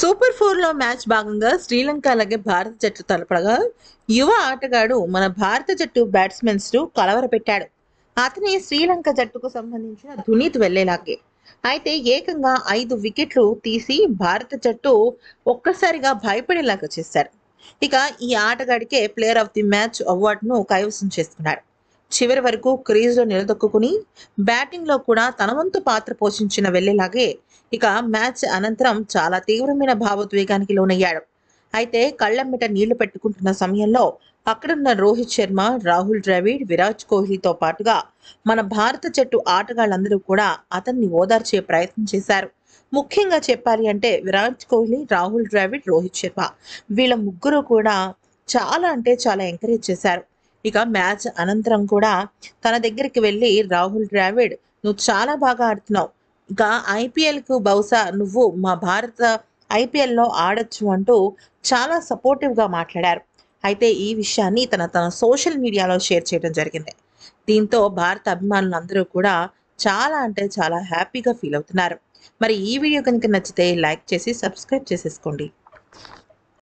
super ఫోర్లో match భాగంగా శ్రీలంక అలాగే భారత జట్టు తలపడగా యువ ఆటగాడు మన భారత జట్టు బ్యాట్స్మెన్స్ను కలవరపెట్టాడు అతని శ్రీలంక జట్టుకు సంబంధించిన ధునీత్ వెళ్లేలాగే అయితే ఏకంగా ఐదు వికెట్లు తీసి భారత జట్టు ఒక్కసారిగా భయపడేలాగా చేశారు ఇక ఈ ఆటగాడికే ప్లేయర్ ఆఫ్ ది మ్యాచ్ అవార్డును కైవసం చేసుకున్నాడు చివరి వరకు క్రీజ్ లో నిలదొక్కుని లో కూడా తన వంతు పాత్ర పోషించిన వెళ్ళేలాగే ఇక మ్యాచ్ అనంతరం చాలా తీవ్రమైన భావోద్వేగానికి లోనయ్యాడు అయితే కళ్ళెమ్మట నీళ్లు పెట్టుకుంటున్న సమయంలో అక్కడున్న రోహిత్ శర్మ రాహుల్ ద్రవిడ్ విరాట్ కోహ్లీతో పాటుగా మన భారత జట్టు ఆటగాళ్ళందరూ కూడా అతన్ని ఓదార్చే ప్రయత్నం చేశారు ముఖ్యంగా చెప్పాలి అంటే విరాట్ కోహ్లీ రాహుల్ ద్రావిడ్ రోహిత్ శర్మ వీళ్ళ ముగ్గురు కూడా చాలా అంటే చాలా ఎంకరేజ్ చేశారు ఇక మ్యాచ్ అనంతరం కూడా తన దగ్గరికి వెళ్ళి రాహుల్ ద్రావిడ్ నువ్వు చాలా బాగా ఆడుతున్నావు ఇక ఐపీఎల్కు బహుశా నువ్వు మా భారత ఐపీఎల్లో ఆడొచ్చు అంటూ చాలా సపోర్టివ్గా మాట్లాడారు అయితే ఈ విషయాన్ని తన తన సోషల్ మీడియాలో షేర్ చేయడం జరిగింది దీంతో భారత అందరూ కూడా చాలా అంటే చాలా హ్యాపీగా ఫీల్ అవుతున్నారు మరి ఈ వీడియో కనుక నచ్చితే లైక్ చేసి సబ్స్క్రైబ్ చేసేసుకోండి